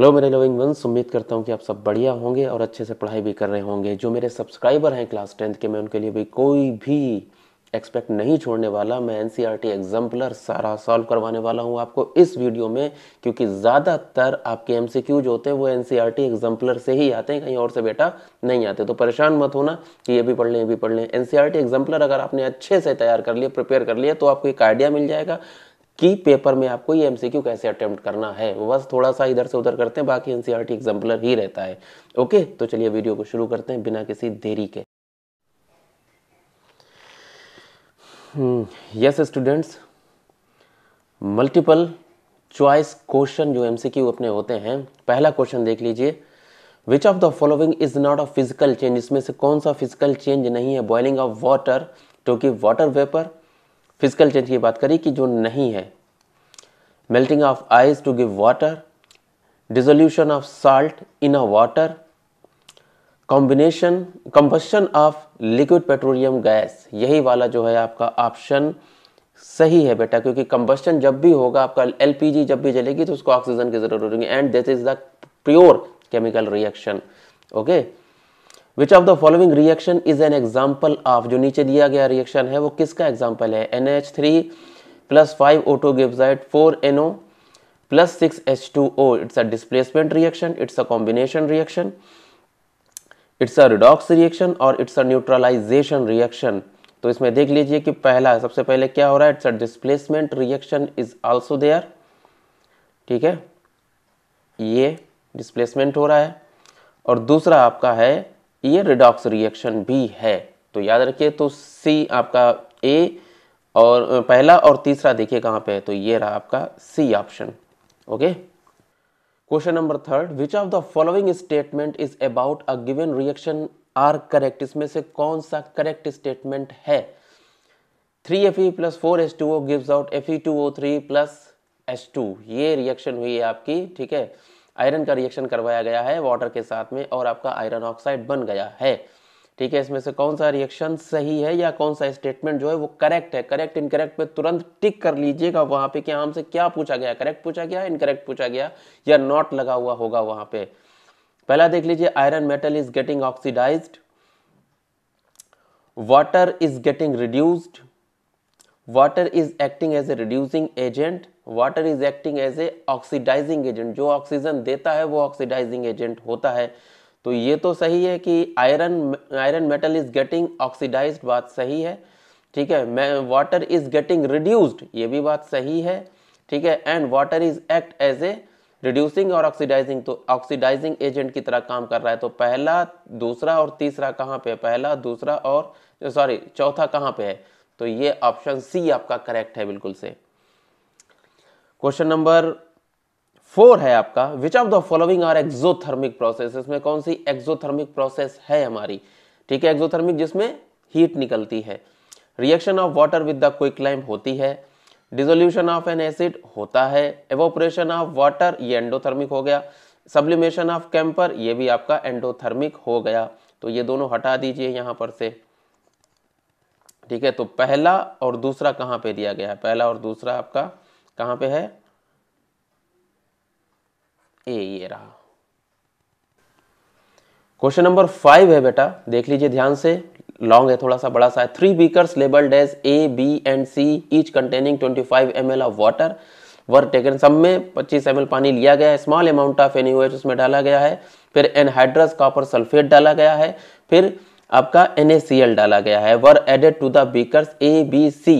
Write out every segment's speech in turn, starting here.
Hello मेरे loving once उम्मीद करता हूँ कि आप सब बढ़िया होंगे और अच्छे से पढ़ाई भी कर रहे होंगे जो मेरे सब्सक्राइबर हैं क्लास टेंथ के मैं उनके लिए भी कोई भी एक्सपेक्ट नहीं छोड़ने वाला मैं एन सी एग्जाम्पलर सारा सॉल्व करवाने वाला हूँ आपको इस वीडियो में क्योंकि ज़्यादातर आपके एम जो होते हैं वो एन सी एग्जाम्पलर से ही आते हैं कहीं और से बेटा नहीं आते तो परेशान मत होना कि ये भी पढ़ लें ये भी पढ़ लें एन सी एग्जाम्पलर अगर आपने अच्छे से तैयार कर लिए प्रिपेयर कर लिया तो आपको एक आइडिया मिल जाएगा कि पेपर में आपको ये एमसीक्यू कैसे अटेम्प्ट करना है बस थोड़ा सा इधर से उधर करते हैं बाकी एनसीईआरटी एग्जाम्पलर e ही रहता है ओके तो चलिए वीडियो को शुरू करते हैं बिना किसी देरी के yes students multiple choice question जो एमसीक्यू अपने होते हैं पहला क्वेश्चन देख लीजिए which of the following is not a physical change इसमें से कौन सा फिजिकल चेंज नहीं है बॉइलिंग ऑफ वाटर टू की वाटर वेपर फिजिकल चेंज की बात करें कि जो नहीं है melting of ice to give water dissolution of salt in a water combination combustion of liquid petroleum gas यही वाला जो है आपका ऑप्शन सही है बेटा क्योंकि कंबस्टन जब भी होगा आपका एलपीजी जब भी जलेगी तो उसको ऑक्सीजन की जरूरत होगी and this is the pure chemical reaction okay which of the following reaction is an example of जो नीचे दिया गया रिएक्शन है वो किसका एग्जाम्पल है N H three plus five O two gives four N O plus six H two O it's a displacement reaction it's a combination reaction it's a redox reaction और it's a neutralization reaction तो इसमें देख लीजिए कि पहला सबसे पहले क्या हो रहा है it's a displacement reaction is also there ठीक है ये डिस्प्लेसमेंट हो रहा है और दूसरा आपका है ये रिडॉक्स रिएक्शन भी है तो याद रखिए तो सी आपका ए और पहला और तीसरा देखिए कहाँ पे है तो ये रहा आपका C option okay question number third which of the following statement is about a given reaction are correct इसमें से कौन सा करेक्ट स्टेटमेंट है three F E plus four S two O gives out F E two O three plus S two ये रिएक्शन हुई है आपकी ठीक है आयरन का रिएक्शन करवाया गया है वाटर के साथ में और आपका आयरन ऑक्साइड बन गया है ठीक है इसमें से कौन सा रिएक्शन सही है या कौन सा स्टेटमेंट जो है वो करेक्ट है करेक्ट इनकरेक्ट पे तुरंत टिक कर लीजिएगा वहां पे कि हमसे क्या पूछा गया करेक्ट पूछा गया इनकरेक्ट पूछा गया या नॉट लगा हुआ होगा वहां पे पहला देख लीजिए iron metal is getting oxidise water is getting reduced water is acting as a reducing agent water is acting as a oxidising agent जो ऑक्सीजन देता है वो ऑक्सीडाइजिंग एजेंट होता है तो ये तो सही है कि iron iron metal is getting oxidise बात सही है ठीक है मैं वाटर इज गेटिंग रिड्यूस्ड ये भी बात सही है ठीक है and water is act as a reducing और ऑक्सीडाइजिंग तो ऑक्सीडाइजिंग एजेंट की तरह काम कर रहा है तो पहला दूसरा और तीसरा कहाँ पे है पहला दूसरा और सॉरी चौथा कहाँ पे है तो ये ऑप्शन सी आपका करेक्ट है बिल्कुल से क्वेश्चन नंबर फोर है आपका which of the following are exothermic process इसमें कौन सी एक्सोथर्मिक प्रोसेस है हमारी ठीक है एक्सोथर्मिक जिसमें हीट निकलती है reaction of water with the quick lime होती है डिजोल्यूशन ऑफ एन एसिड होता है एवोपरेशन ऑफ वाटर ये एंडोथर्मिक हो गया सब्लिमेशन ऑफ कैंपर ये भी आपका एंडोथर्मिक हो गया तो ये दोनों हटा दीजिए यहां पर से ठीक है तो पहला और दूसरा कहां पे दिया गया है पहला और दूसरा आपका कहाँ पे है ए ये रहा क्वेश्चन नंबर फाइव है बेटा देख लीजिए ध्यान से लॉन्ग है थोड़ा सा बड़ा सा है three beakers labelled as A B and C each containing 25 five M L of water were taken सब में 25 एम पानी लिया गया है स्मॉल अमाउंट ऑफ एनी उसमें डाला गया है फिर एनहाइड्रस कॉपर सल्फेट डाला गया है फिर आपका एन डाला गया है were added to the beakers A B C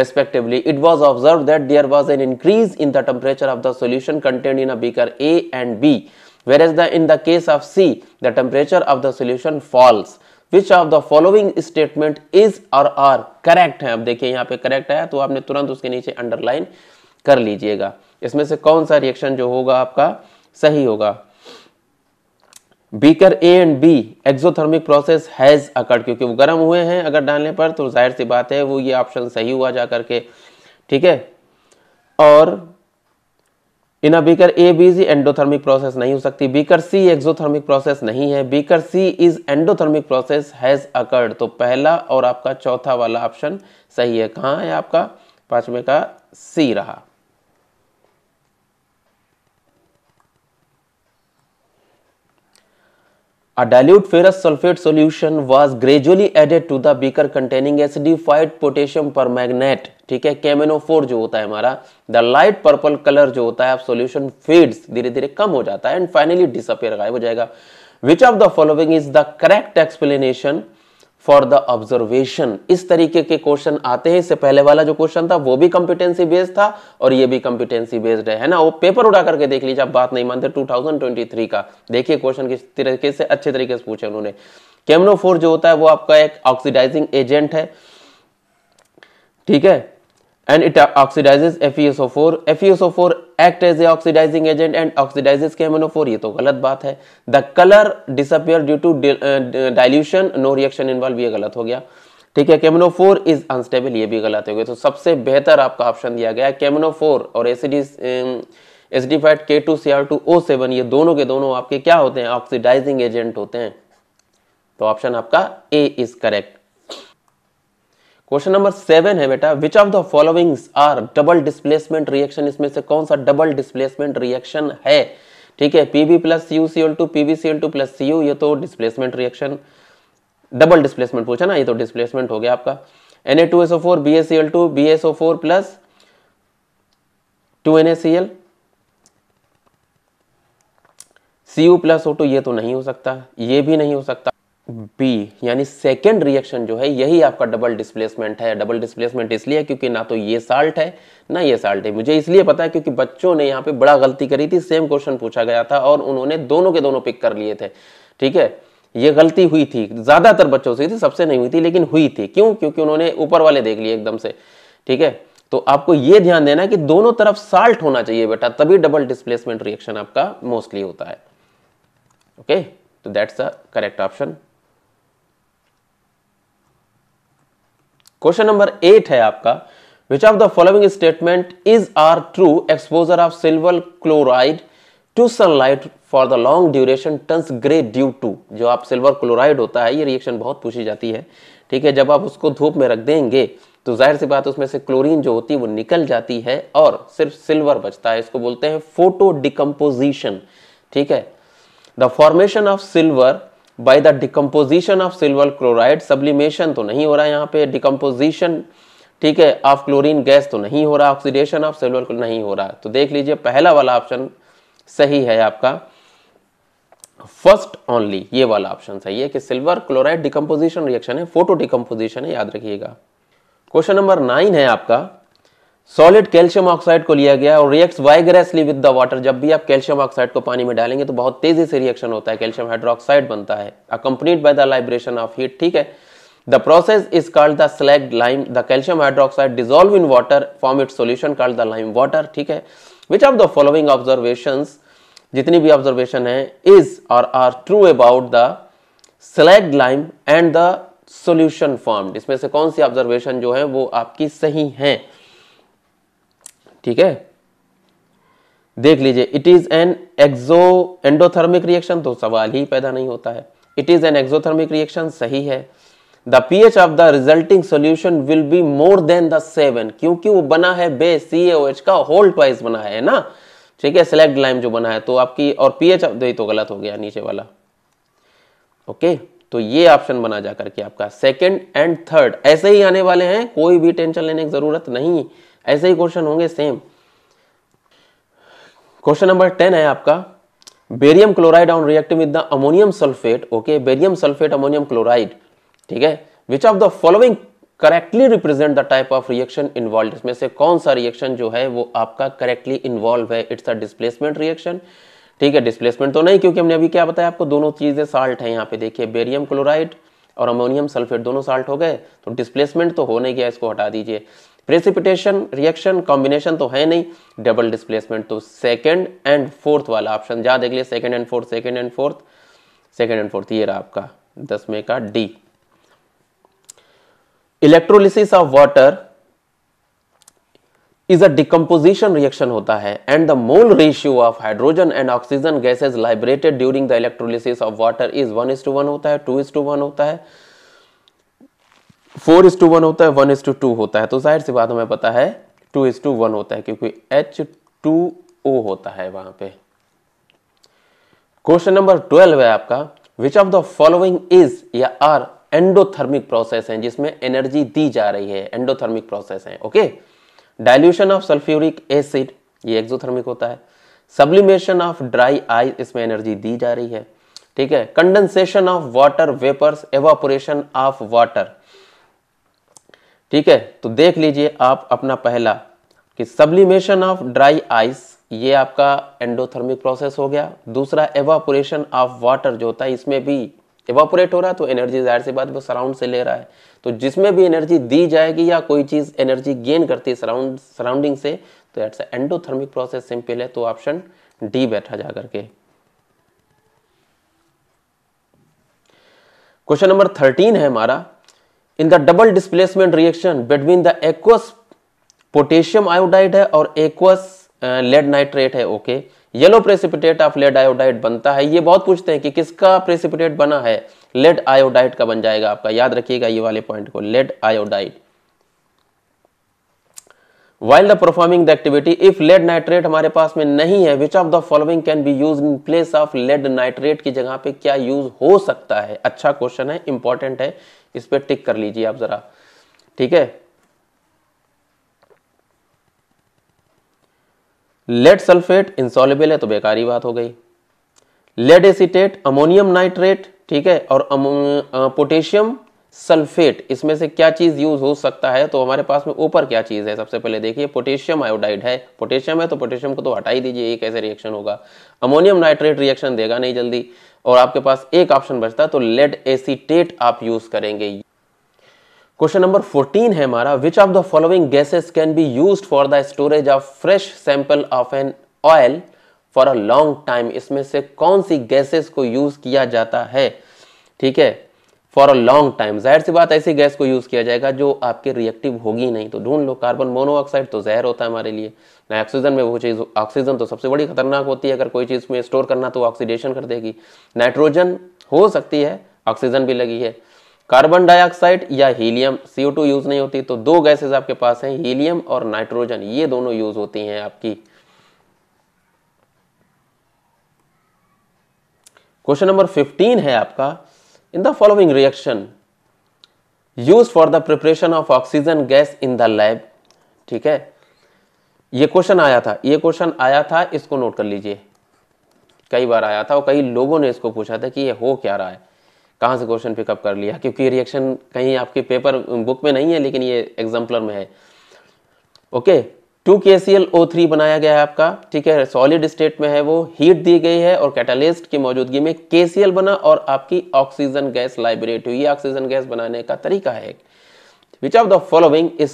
respectively, it was observed that there was an increase in the temperature of the solution contained in a beaker A and B, whereas the, in the case of C, the temperature of the solution falls. which of the following statement is or are correct hai ab dekhiye yahan pe correct आया to aapne turant uske niche underline kar lijiyega isme se kaun sa reaction jo hoga aapka sahi hoga beaker A and B exothermic process has occurred क्योंकि वो गर्म हुए हैं अगर डालने पर तो जाहिर सी बात है वो ये ऑप्शन सही हुआ जा करके ठीक है और in a beaker A B जी एंडोथर्मिक प्रोसेस नहीं हो सकती बीकर सी एक्सोथर्मिक प्रोसेस नहीं है beaker C is endothermic process has occurred तो पहला और आपका चौथा वाला ऑप्शन सही है कहाँ है आपका पांचवे का सी रहा A dilute ferrous sulfate solution was gradually added to the beaker containing acidified potassium permanganate. ठीक है केमेनो फोर जो होता है हमारा द लाइट पर्पल कलर जो होता है आप सोल्यूशन फेड्स धीरे धीरे कम हो जाता है एंड फाइनली डिसअपेयर गायब हो जाएगा which of the following is the correct explanation for the observation इस तरीके के क्वेश्चन आते हैं इससे पहले वाला जो क्वेश्चन था वो भी कंपिटेंसी बेस्ड था और ये भी कंपिटेंसी बेस्ड है ना वो पेपर उड़ा करके देख लीजिए आप बात नहीं मानते 2023 का देखिए क्वेश्चन किस तरीके से अच्छे तरीके से पूछे उन्होंने कैमनोफोर जो होता है वो आपका एक ऑक्सीडाइजिंग एजेंट है ठीक है and it oxidizes FeSO4. FeSO4 act as a oxidizing agent and oxidizes KMnO4. ये तो गलत बात है The color disappear due to dilution. No reaction involved. ये गलत हो गया ठीक है KMnO4 is unstable. ये भी गलत हो गया तो सबसे बेहतर आपका ऑप्शन दिया गया है KMnO4 और एसिडिस एसिडिफाइड के टू ये दोनों के दोनों आपके क्या होते हैं Oxidizing agent होते हैं तो ऑप्शन आपका A is correct. Question number seven है बेटा which of the following are double displacement reaction इसमें से कौन सा डबल डिस्प्लेसमेंट रिएक्शन है ठीक है PB plus U C L two PB C L two plus C U ये तो डिस्प्लेसमेंट रिएक्शन डबल डिस्प्लेसमेंट पूछा ना ये तो डिस्प्लेसमेंट हो गया आपका N A two S O four B S C L two B S O four plus two N A C L C U plus O two ये तो नहीं हो सकता ये भी नहीं हो सकता बी यानी सेकेंड रिएक्शन जो है यही आपका डबल डिस्प्लेसमेंट है डबल डिस्प्लेसमेंट इसलिए क्योंकि ना तो ये साल्ट है ना ये साल्ट है मुझे इसलिए पता है क्योंकि बच्चों ने यहाँ पे बड़ा गलती करी थी सेम क्वेश्चन पूछा गया था और उन्होंने दोनों के दोनों पिक कर लिए थे ठीक है ये गलती हुई थी ज़्यादातर बच्चों से थी सबसे नहीं हुई थी लेकिन हुई थी क्यों क्योंकि उन्होंने ऊपर वाले देख लिए एकदम से ठीक है तो आपको ये ध्यान देना कि दोनों तरफ साल्ट होना चाहिए बेटा तभी डबल डिस्प्लेसमेंट रिएक्शन आपका मोस्टली होता है ओके तो that's the correct option question number eight है आपका which of the following statement is are true exposure of silver chloride to sunlight for the long duration turns grey due to जो आप silver chloride होता है ये reaction बहुत पूछी जाती है ठीक है जब आप उसको धूप में रख देंगे तो जाहिर सी बात उसमें से क्लोरीन जो होती है वो निकल जाती है और सिर्फ सिल्वर बचता है इसको बोलते हैं फोटो डिकम्पोजिशन ठीक है the formation of silver by the decomposition of silver chloride sublimation तो नहीं हो रहा है यहाँ पे डिकम्पोजिशन ठीक है ऑफ क्लोरीन गैस तो नहीं हो रहा ऑक्सीडेशन ऑफ सिल्वर नहीं हो रहा तो देख लीजिए पहला वाला ऑप्शन सही है आपका फर्स्ट ओनली ये वाला ऑप्शन सही है कि सिल्वर क्लोराइड डिकम्पोजिशन रिएक्शन है फोटो डिकम्पोजिशन है याद रखिएगा क्वेश्चन नंबर नाइन है आपका सॉलिड कैल्शियम ऑक्साइड को लिया गया और react vigorously with the water जब भी आप कैल्शियम ऑक्साइड को पानी में डालेंगे तो बहुत तेजी से रिएक्शन होता है कैल्शियम हाइड्रोक्साइड बनता है accompanied by the liberation of heat ठीक है the process is called the slaked lime the calcium hydroxide dissolve in water form it solution called the lime water ठीक है which of the following observation जितनी भी observation है is और are true about the slaked lime and the solution form इसमें से कौन सी observation जो है वो आपकी सही है ठीक है देख लीजिए it is an exo endothermic reaction तो सवाल ही पैदा नहीं होता है it is an exothermic reaction सही है the H of the resulting solution will be more than the seven क्योंकि वो बना है बे सी एच का होल ट्वाइस बना है ना ठीक है सिलेक्ट लाइम जो बना है तो आपकी और पी एच तो गलत हो गया नीचे वाला ओके तो ये ऑप्शन बना जाकर के आपका सेकंड एंड थर्ड ऐसे ही आने वाले हैं कोई भी टेंशन लेने की जरूरत नहीं ऐसे ही क्वेश्चन होंगे सेम क्वेश्चन नंबर टेन है आपका barium chloride on reactive with the ammonium sulphate okay barium sulphate ammonium chloride ठीक है which of the following correctly represent the type of reaction involve इसमें से कौन सा रिएक्शन जो है वो आपका करेक्टली इन्वॉल्व है इट्स अ डिस्प्लेसमेंट रिएक्शन ठीक है डिस्प्लेसमेंट तो नहीं क्योंकि हमने अभी क्या बताया आपको दोनों चीज़ें साल्ट है यहाँ पे देखिए बेरियम क्लोराइड और अमोनियम सल्फेट दोनों साल्ट हो गए तो डिस्प्लेसमेंट तो हो नहीं गया इसको हटा दीजिए प्रेसिपिटेशन रिएक्शन कॉम्बिनेशन तो है नहीं डबल डिस्प्लेसमेंट तो सेकेंड एंड फोर्थ वाला ऑप्शन जहाँ देख लिया second and fourth second and fourth second and fourth ये रहा आपका दसवें का D electrolysis of water is a decomposition reaction होता है and the mole ratio of hydrogen and oxygen gases liberated during the electrolysis of water is one is two one होता है two is two one होता है four is two one होता है one is to to होता है तो जाहिर सी बात हमें पता है टू इज टू वन होता है क्योंकि एच टू ओ होता है वहां पे क्वेश्चन नंबर ट्वेल्व है आपका which of the following is या आर एंडोथर्मिक प्रोसेस हैं जिसमें एनर्जी दी जा रही है एंडोथर्मिक प्रोसेस हैं okay dilution of sulphuric acid ये एक्सोथर्मिक होता है सब्लिमेशन ऑफ ड्राई आइस इसमें एनर्जी दी जा रही है ठीक है condensation of water vapours evaporation of water ठीक है तो देख लीजिए आप अपना पहला कि सब्लिमेशन ऑफ ड्राई आइस ये आपका एंडोथर्मिक प्रोसेस हो गया दूसरा एवापोरेशन ऑफ वाटर जो होता है इसमें भी एवापोरेट हो रहा है तो एनर्जी जाहिर सी बात वो सराउंड से ले रहा है तो जिसमें भी एनर्जी दी जाएगी या कोई चीज़ एनर्जी गेन करती है सराउंड सराउंडिंग से तो एट्स एंडोथर्मिक प्रोसेस सिंपल है तो ऑप्शन डी बैठा जा करके क्वेश्चन नंबर थर्टीन है हमारा in the double displacement reaction between the aqueous potassium iodide है और एक्वस लेड नाइट्रेट है okay yellow precipitate of lead iodide बनता है ये बहुत पूछते हैं कि किसका प्रेसिपिटेट बना है लेड आयोडाइड का बन जाएगा आपका याद रखिएगा ये वाले पॉइंट को lead iodide while the performing the activity if lead nitrate हमारे पास में नहीं है which of the following can be use in place of lead nitrate की जगह पे क्या यूज हो सकता है अच्छा क्वेश्चन है इंपॉर्टेंट है इस पर टिक कर लीजिए आप जरा ठीक है लेड सल्फेट इंसॉलिबल है तो बेकारी बात हो गई लेड एसिटेट अमोनियम नाइट्रेट ठीक है और पोटेशियम सल्फेट इसमें से क्या चीज़ यूज़ हो सकता है तो हमारे पास में ऊपर क्या चीज़ है सबसे पहले देखिए पोटेशियम आयोडाइड है पोटेशियम है तो पोटेशियम को तो हटा ही दीजिए एक ऐसे रिएक्शन होगा अमोनियम नाइट्रेट रिएक्शन देगा नहीं जल्दी और आपके पास एक ऑप्शन बचता है तो लेड एसीटेट आप यूज़ करेंगे क्वेश्चन नंबर 14 है हमारा which of the following gases can be use for the storage of fresh sample of an oil for a long time इसमें से कौन सी गैसेस को यूज किया जाता है ठीक है फॉर अ लॉन्ग टाइम जाहिर सी बात ऐसी गैस को यूज़ किया जाएगा जो आपके रिएक्टिव होगी नहीं तो ढूंढ लो कार्बन मोनोऑक्साइड तो जहर होता है हमारे लिए ना ऑक्सीजन में वो चीज़ ऑक्सीजन तो सबसे बड़ी खतरनाक होती है अगर कोई चीज़ में स्टोर करना तो ऑक्सीडेशन कर देगी नाइट्रोजन हो सकती है ऑक्सीजन भी लगी है कार्बन डाइऑक्साइड या हीलियम CO2 यूज़ नहीं होती तो दो गैसेस आपके पास हैं हीलियम और नाइट्रोजन ये दोनों यूज़ होती हैं आपकी क्वेश्चन नंबर 15 है आपका in the following reaction used for the preparation of oxygen gas in the lab ठीक है ये क्वेश्चन आया था ये क्वेश्चन आया था इसको नोट कर लीजिए कई बार आया था और कई लोगों ने इसको पूछा था कि ये हो क्या रहा है कहाँ से क्वेश्चन पिकअप कर लिया क्योंकि रिएक्शन कहीं आपके पेपर बुक में नहीं है लेकिन ये एग्जाम्पलर में है ओके okay, टू के सी एल ओ थ्री बनाया गया है आपका ठीक है सॉलिड स्टेट में है वो हीट दी गई है और कैटालिस्ट की मौजूदगी में के सी एल बना और आपकी ऑक्सीजन गैस लाइब्रेट हुई ऑक्सीजन गैस बनाने का तरीका है which of the following is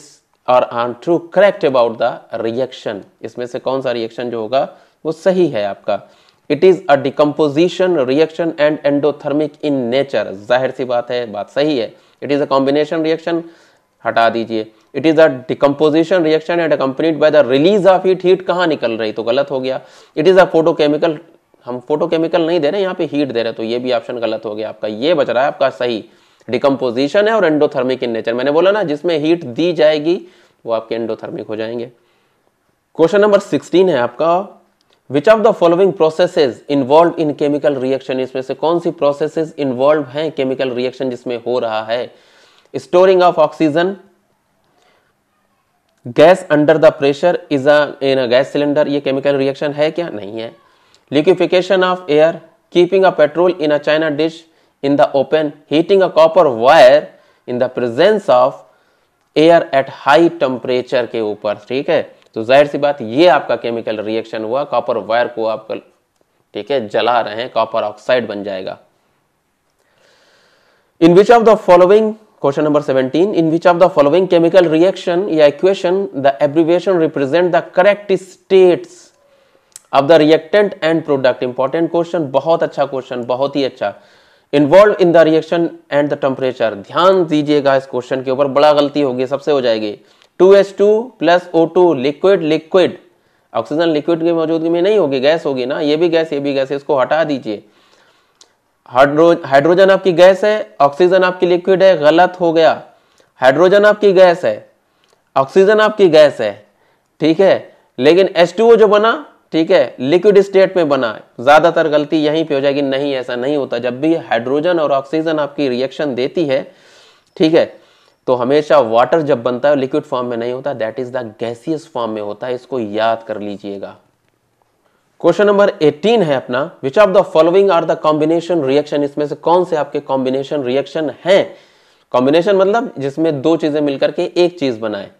are untrue correct about the reaction इसमें से कौन सा रिएक्शन जो होगा वो सही है आपका it is a decomposition reaction and endothermic in nature जाहिर सी बात है बात सही है it is a combination reaction हटा दीजिए it is a decomposition reaction and accompanied by the release of heat heat कहाँ निकल रही तो गलत हो गया इट इज अ फोटोकेमिकल हम फोटोकेमिकल नहीं दे रहे यहाँ पे हीट दे रहे तो ये भी ऑप्शन गलत हो गया आपका ये बच रहा है आपका सही डिकम्पोजिशन है और एंडोथर्मिक इन नेचर मैंने बोला ना जिसमें हीट दी जाएगी वो आपके एंडोथर्मिक हो जाएंगे क्वेश्चन नंबर सिक्सटीन है आपका which of the following processes involve in chemical reaction इसमें से कौन सी प्रोसेसेस इन्वॉल्व हैं केमिकल रिएक्शन जिसमें हो रहा है storing of oxygen gas under the pressure is a in a gas cylinder ये केमिकल रिएक्शन है क्या नहीं है liquefaction of air keeping a petrol in a china dish in the open heating a copper wire in the presence of air at high temperature के ऊपर ठीक है तो जाहिर सी बात ये आपका केमिकल रिएक्शन हुआ कॉपर वायर को आप ठीक है जला रहे हैं कॉपर ऑक्साइड बन जाएगा in which of the following question number 17 in which of the following chemical reaction या equation the abbreviation represent the correct states of the reactant and product important question बहुत अच्छा क्वेश्चन बहुत ही अच्छा involve in the reaction and the temperature ध्यान दीजिएगा इस question के ऊपर बड़ा गलती होगी सबसे हो जाएगी two H two plus O two liquid liquid oxygen liquid की मौजूदगी में नहीं होगी गैस होगी ना ये भी गैस ये भी गैस इसको हटा दीजिए हाइड्रोजन आपकी गैस है ऑक्सीजन आपकी लिक्विड है गलत हो गया हाइड्रोजन आपकी गैस है ऑक्सीजन आपकी गैस है ठीक है लेकिन H2O जो बना ठीक है लिक्विड स्टेट में बना ज़्यादातर गलती यहीं पे हो जाएगी नहीं ऐसा नहीं होता जब भी हाइड्रोजन और ऑक्सीजन आपकी रिएक्शन देती है ठीक है तो हमेशा वाटर जब बनता है लिक्विड फॉर्म में नहीं होता that is the gaseous form में होता है इसको याद कर लीजिएगा क्वेश्चन नंबर 18 है अपना which of the following are the combination reaction इसमें से कौन से आपके कॉम्बिनेशन रिएक्शन हैं कॉम्बिनेशन मतलब जिसमें दो चीजें मिलकर के एक चीज बनाए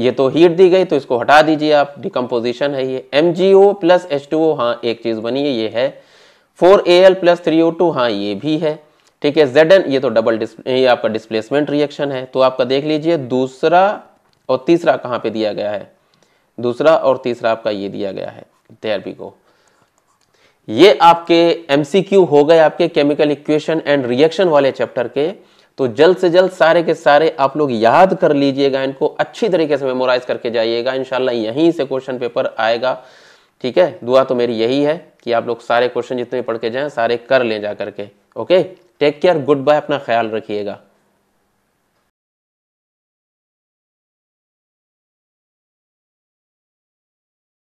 ये तो हीट दी गई तो इसको हटा दीजिए आप डिकम्पोजिशन है ये M G O plus H two O हाँ एक चीज बनी है ये है four A L plus three O two हाँ ये भी है ठीक है जेड एन ये तो डबल ये आपका डिस्प्लेसमेंट रिएक्शन है तो आपका देख लीजिए दूसरा और तीसरा कहाँ पे दिया गया है दूसरा और तीसरा आपका ये दिया गया है देयर बी गो ये आपके एमसीक्यू हो गए आपके केमिकल इक्वेशन एंड रिएक्शन वाले चैप्टर के तो जल्द से जल्द सारे के सारे आप लोग याद कर लीजिएगा इनको अच्छी तरीके से मेमोराइज करके जाइएगा इनशाला यहीं से क्वेश्चन पेपर आएगा ठीक है दुआ तो मेरी यही है कि आप लोग सारे क्वेश्चन जितने पढ़ के जाएं सारे कर लें जा करके okay take care good bye अपना ख्याल रखिएगा